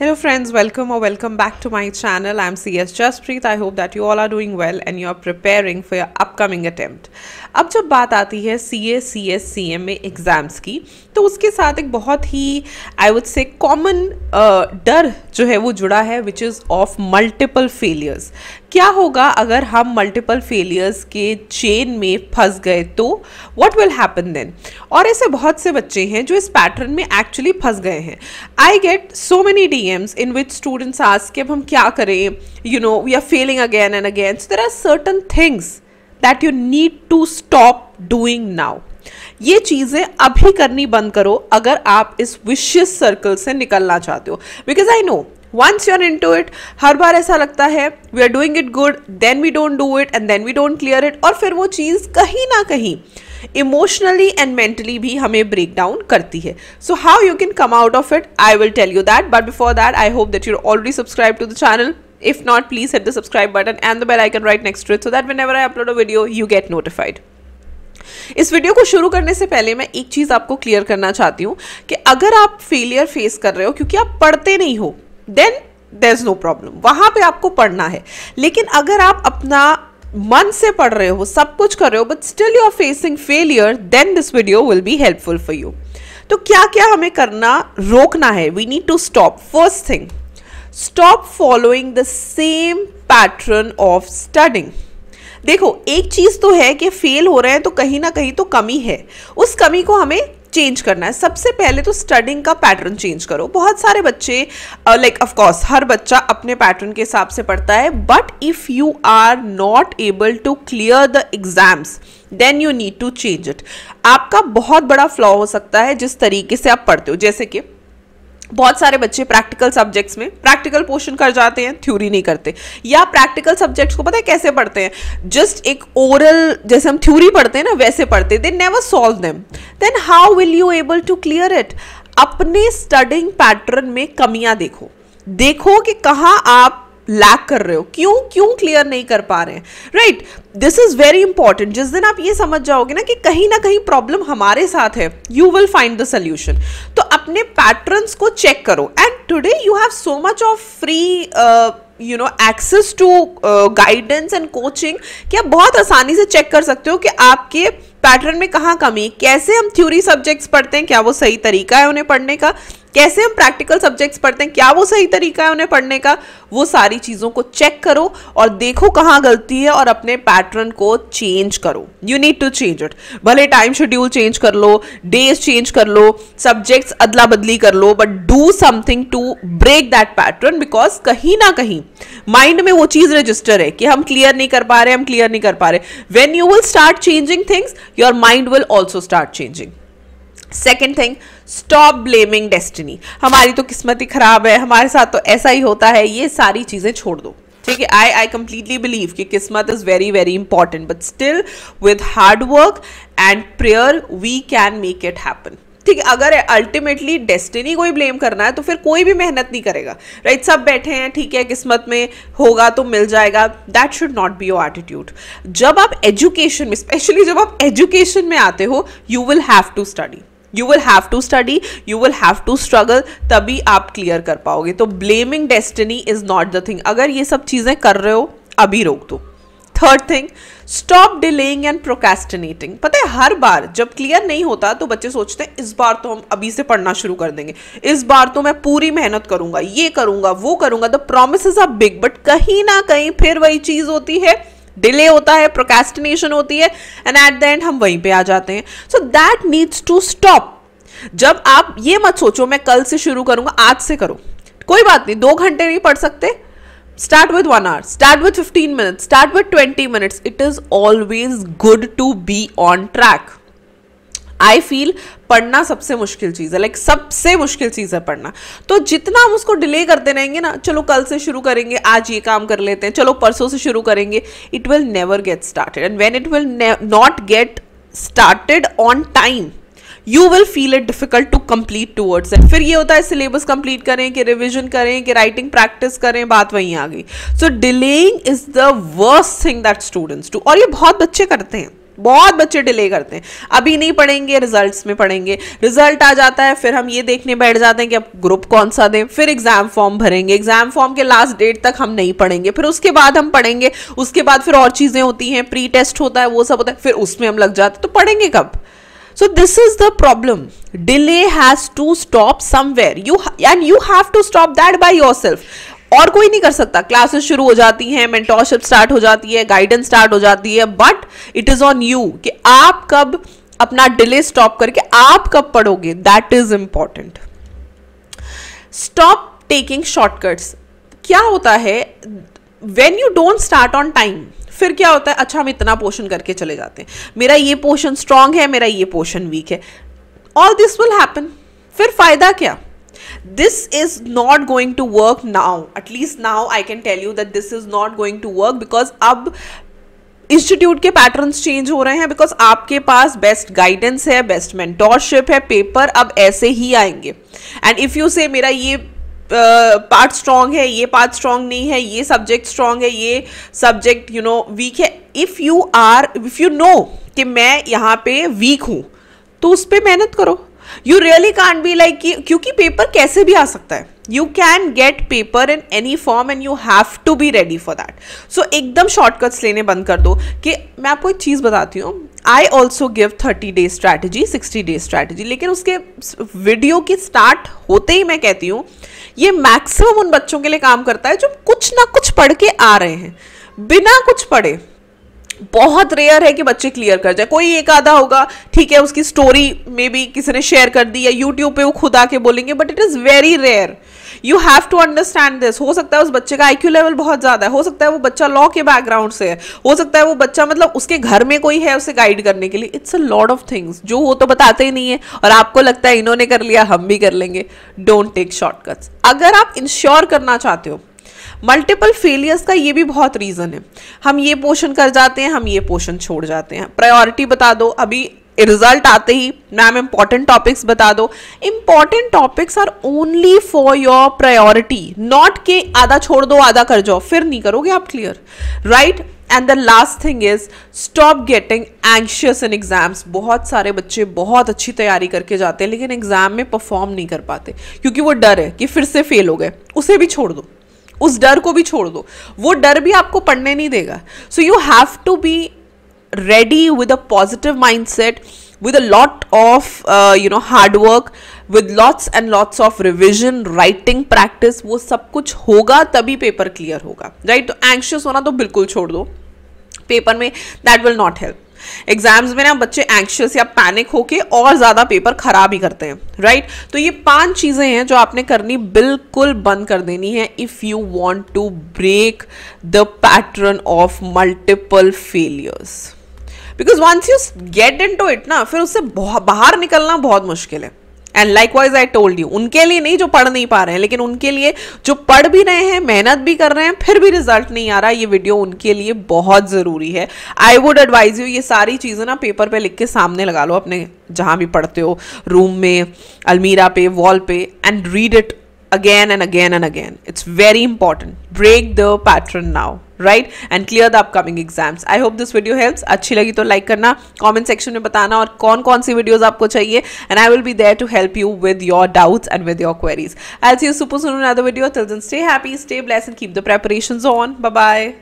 Hello friends welcome और welcome back to my channel I am C S Jaspreet I hope that you all are doing well and you are preparing for your upcoming attempt अब जब बात आती है C A C S C M A exams की तो उसके साथ एक बहुत ही आई वुड से कॉमन डर जो है वो जुड़ा है which is of multiple failures क्या होगा अगर हम मल्टीपल फेलियर्स के चेन में फंस गए तो व्हाट विल हैपन देन और ऐसे बहुत से बच्चे हैं जो इस पैटर्न में एक्चुअली फंस गए हैं I get so many DMs in which students आज कि अब हम क्या करें you know we are failing again and again so there are certain things that you need to stop doing now ये चीज़ें अभी करनी बंद करो अगर आप इस विशियस सर्कल से निकलना चाहते हो because I know once you are in to it हर बार ऐसा लगता है we are doing it good then we don't do it and then we don't clear it और फिर वो चीज़ कहीं ना कहीं इमोशनली एंड मेंटली भी हमें ब्रेक डाउन करती है so how you can come out of it I will tell you that but before that I hope that you already subscribe to the channel if not please hit the subscribe button and the bell icon right next to it so that whenever I upload a video you get notified इस वीडियो को शुरू करने से पहले मैं एक चीज़ आपको क्लियर करना चाहती हूँ कि अगर आप फेलियर फेस कर रहे हो क्योंकि आप पढ़ते नहीं हो then there is no problem वहां पे आपको पढ़ना है लेकिन अगर आप अपना मन से पढ़ रहे हो सब कुछ कर रहे हो but still you are facing failure then this video will be helpful for you तो क्या क्या हमें करना रोकना है we need to stop first thing stop following the same pattern of studying देखो एक चीज़ तो है कि फेल हो रहे हैं तो कहीं ना कहीं तो कमी है उस कमी को हमें चेंज करना है सबसे पहले तो स्टडिंग का पैटर्न चेंज करो बहुत सारे बच्चे लाइक ऑफ कोर्स हर बच्चा अपने पैटर्न के हिसाब से पढ़ता है but if you are not able to clear the exams then you need to change it आपका बहुत बड़ा फ्लॉ हो सकता है जिस तरीके से आप पढ़ते हो जैसे कि बहुत सारे बच्चे प्रैक्टिकल सब्जेक्ट्स में प्रैक्टिकल पोर्शन कर जाते हैं थ्योरी नहीं करते या प्रैक्टिकल सब्जेक्ट्स को पता है कैसे पढ़ते हैं जस्ट एक ओरल जैसे हम थ्योरी पढ़ते हैं ना वैसे पढ़ते they never solve them then how will you able to clear it अपने स्टडिंग पैटर्न में कमियां देखो देखो कि कहाँ आप लैक कर रहे हो क्यों क्यों क्लियर नहीं कर पा रहे हैं right this is very important जिस दिन आप ये समझ जाओगे ना कि कहीं ना कहीं प्रॉब्लम हमारे साथ है you will find the solution तो अपने पैटर्न्स को चेक करो and today you have so much of free you know access to guidance and coaching कि आप बहुत आसानी से चेक कर सकते हो कि आपके पैटर्न में कहाँ कमी कैसे हम थ्योरी सब्जेक्ट्स पढ़ते हैं क्या वो सही तरीका है उन्हें पढ़ने का कैसे हम प्रैक्टिकल सब्जेक्ट्स पढ़ते हैं क्या वो सही तरीका है उन्हें पढ़ने का वो सारी चीज़ों को चेक करो और देखो कहाँ गलती है और अपने पैटर्न को चेंज करो you need to change it भले टाइम शेड्यूल चेंज कर लो डेज चेंज कर लो सब्जेक्ट्स अदला बदली कर लो but do something to break that pattern because कहीं ना कहीं माइंड में वो चीज़ रजिस्टर है कि हम क्लियर नहीं कर पा रहे हम क्लियर नहीं कर पा रहे when you will start changing things your mind will also start changing second thing stop blaming destiny हमारी तो किस्मत ही खराब है हमारे साथ तो ऐसा ही होता है ये सारी चीज़ें छोड़ दो ठीक है आई आई कम्प्लीटली बिलीव कि किस्मत is very very important but still with hard work and prayer we can make it happen ठीक है अगर अल्टीमेटली डेस्टिनी को ही ब्लेम करना है तो फिर कोई भी मेहनत नहीं करेगा राइट right? सब बैठे हैं ठीक है किस्मत में होगा तो मिल जाएगा that should not be your attitude जब आप एजुकेशन में स्पेशली जब आप एजुकेशन में आते हो you will have to study you will have to study you will have to struggle तभी आप क्लियर कर पाओगे तो blaming destiny is not the thing अगर ये सब चीज़ें कर रहे हो अभी रोक दो third thing stop delaying and procrastinating पता है हर बार जब क्लियर नहीं होता तो बच्चे सोचते हैं इस बार तो हम अभी से पढ़ना शुरू कर देंगे इस बार तो मैं पूरी मेहनत करूंगा ये करूंगा वो करूंगा the promise are big but कहीं ना कहीं फिर वही चीज़ होती है डिले होता है प्रोकेस्टिनेशन होती है एंड एट द एंड हम वहीं पे आ जाते हैं so that needs to stop जब आप ये मत सोचो मैं कल से शुरू करूंगा आज से करो कोई बात नहीं दो घंटे नहीं पढ़ सकते start with one hour start with fifteen minutes start with twenty minutes it is always good to be on track I feel पढ़ना सबसे मुश्किल चीज़ है लाइक like, सबसे मुश्किल चीज़ है पढ़ना तो जितना हम उसको डिले करते रहेंगे ना चलो कल से शुरू करेंगे आज ये काम कर लेते हैं चलो परसों से शुरू करेंगे it will never get started and when it will not get started on time you will feel it difficult to complete towards end फिर ये होता है सिलेबस कंप्लीट करें कि रिविजन करें कि राइटिंग प्रैक्टिस करें बात वहीं आ गई so delaying is the worst thing that students to और ये बहुत बच्चे करते हैं बहुत बच्चे डिले करते हैं अभी नहीं पढ़ेंगे रिजल्ट्स में पढ़ेंगे रिजल्ट आ जाता है फिर हम ये देखने बैठ जाते हैं कि अब ग्रुप कौन सा दें फिर एग्जाम फॉर्म भरेंगे एग्जाम फॉर्म के लास्ट डेट तक हम नहीं पढ़ेंगे फिर उसके बाद हम पढ़ेंगे उसके बाद फिर और चीज़ें होती हैं प्री टेस्ट होता है वो सब होता है फिर उसमें हम लग जाते तो पढ़ेंगे कब so this is the problem delay has to stop somewhere you and you have to stop that by yourself और कोई नहीं कर सकता क्लासेस शुरू हो जाती हैं मेंटोरशिप स्टार्ट हो जाती है गाइडेंस स्टार्ट हो जाती है but it is on you कि आप कब अपना डिले स्टॉप करके आप कब पढ़ोगे that is important stop taking shortcuts क्या होता है when you don't start on time फिर क्या होता है अच्छा हम इतना पोर्शन करके चले जाते हैं मेरा ये पोर्शन स्ट्रांग है मेरा ये पोर्शन वीक है ऑल दिस विल हैपन फिर फायदा क्या this is not going to work now at least now i can tell you that this is not going to work because अब इंस्टीट्यूट के patterns change हो रहे हैं because आपके पास बेस्ट गाइडेंस है बेस्ट मेंटोरशिप है पेपर अब ऐसे ही आएंगे एंड इफ़ यू से मेरा ये पार्ट uh, स्ट्रांग है ये पार्ट स्ट्रांग नहीं है ये सब्जेक्ट स्ट्रांग है ये सब्जेक्ट यू नो वीक है if you are if you know कि मैं यहाँ पे वीक हूँ तो उस पर मेहनत करो you really can't be like क्योंकि पेपर कैसे भी आ सकता है you can get paper in any form and you have to be ready for that so एकदम शॉर्टकट्स लेने बंद कर दो कि मैं आपको एक चीज़ बताती हूँ I also give thirty day strategy sixty day strategy लेकिन उसके वीडियो की स्टार्ट होते ही मैं कहती हूँ ये मैक्सिमम उन बच्चों के लिए काम करता है जो कुछ ना कुछ पढ़ के आ रहे हैं बिना कुछ पढ़े बहुत रेयर है कि बच्चे क्लियर कर जाए कोई एक आधा होगा ठीक है उसकी स्टोरी मे बी किसी ने शेयर कर दी या यूट्यूब पे वो खुद आके बोलेंगे but it is very rare you have to understand this हो सकता है उस बच्चे का आईक्यू लेवल बहुत ज़्यादा है हो सकता है वो बच्चा लॉ के बैकग्राउंड से है हो सकता है वो बच्चा मतलब उसके घर में कोई है उसे गाइड करने के लिए it's a lot of things जो वो तो बताते ही नहीं है और आपको लगता है इन्होंने कर लिया हम भी कर लेंगे डोंट टेक शॉर्टकट्स अगर आप इंश्योर करना चाहते हो मल्टीपल फेलियर्स का ये भी बहुत रीज़न है हम ये पोर्शन कर जाते हैं हम ये पोर्शन छोड़ जाते हैं प्रायोरिटी बता दो अभी रिजल्ट आते ही मैम इंपॉर्टेंट टॉपिक्स बता दो important topics are only for your priority not के आधा छोड़ दो आधा कर जाओ फिर नहीं करोगे आप clear right and the last thing is stop getting anxious in exams बहुत सारे बच्चे बहुत अच्छी तैयारी करके जाते हैं लेकिन एग्जाम में परफॉर्म नहीं कर पाते क्योंकि वो डर है कि फिर से फेल हो गए उसे भी छोड़ दो उस डर को भी छोड़ दो वो डर भी आपको पढ़ने नहीं देगा so you have to be ready with a positive mind set with a lot of you know hard work with lots and lots of revision writing practice वो सब कुछ होगा तभी पेपर क्लियर होगा राइट तो एंक्शियस होना तो बिल्कुल छोड़ दो पेपर में that will not help exams में ना बच्चे एंक्शियस या पैनिक होके और ज़्यादा पेपर ख़राब ही करते हैं राइट right? तो ये पांच चीज़ें हैं जो आपने करनी बिल्कुल बंद कर देनी है if you want to break the pattern of multiple failures because once you get in to it ना फिर उससे बाहर निकलना बहुत मुश्किल है and likewise I told you उनके लिए नहीं जो पढ़ नहीं पा रहे हैं लेकिन उनके लिए जो पढ़ भी रहे हैं मेहनत भी कर रहे हैं फिर भी रिजल्ट नहीं आ रहा ये वीडियो उनके लिए बहुत ज़रूरी है आई वुड एडवाइज यू ये सारी चीज़ें ना पेपर पे लिख के सामने लगा लो अपने जहां भी पढ़ते हो रूम में अलमीरा पे वॉल पे and read it again and again and again. It's very important. Break the pattern now, right? And clear the upcoming exams. I hope this video helps. अच्छी लगी तो like करना, comment section में बताना और कौन-कौन सी videos आपको चाहिए. And I will be there to help you with your doubts and with your queries. I'll see you super soon in another video. Till then, stay happy, stay blessed, and keep the preparations on. Bye bye.